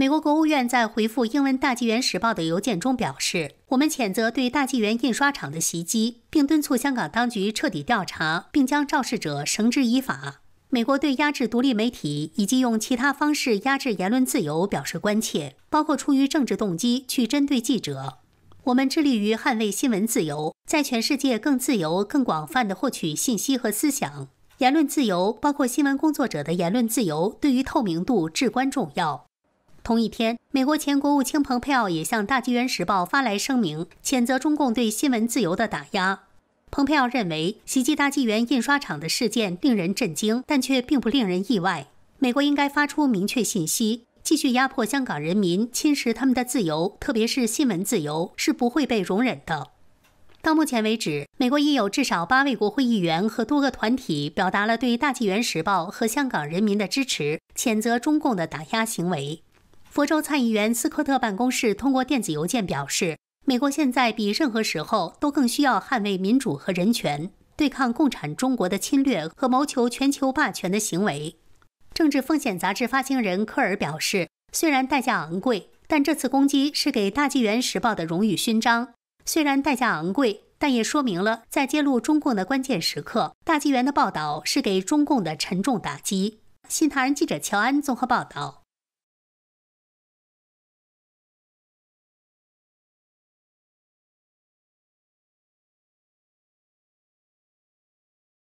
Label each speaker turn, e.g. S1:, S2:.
S1: 美国国务院在回复《英文大纪元时报》的邮件中表示：“我们谴责对大纪元印刷厂的袭击，并敦促香港当局彻底调查，并将肇事者绳之以法。美国对压制独立媒体以及用其他方式压制言论自由表示关切，包括出于政治动机去针对记者。我们致力于捍卫新闻自由，在全世界更自由、更广泛的获取信息和思想。言论自由，包括新闻工作者的言论自由，对于透明度至关重要。”同一天，美国前国务卿蓬佩奥也向《大纪元时报》发来声明，谴责中共对新闻自由的打压。蓬佩奥认为，袭击大纪元印刷厂的事件令人震惊，但却并不令人意外。美国应该发出明确信息，继续压迫香港人民，侵蚀他们的自由，特别是新闻自由，是不会被容忍的。到目前为止，美国已有至少八位国会议员和多个团体表达了对《大纪元时报》和香港人民的支持，谴责中共的打压行为。佛州参议员斯科特办公室通过电子邮件表示：“美国现在比任何时候都更需要捍卫民主和人权，对抗共产中国的侵略和谋求全球霸权的行为。”政治风险杂志发行人科尔表示：“虽然代价昂贵，但这次攻击是给《大纪元时报》的荣誉勋章。虽然代价昂贵，但也说明了在揭露中共的关键时刻，《大纪元》的报道是给中共的沉重打击。”新唐人记者乔安综合报道。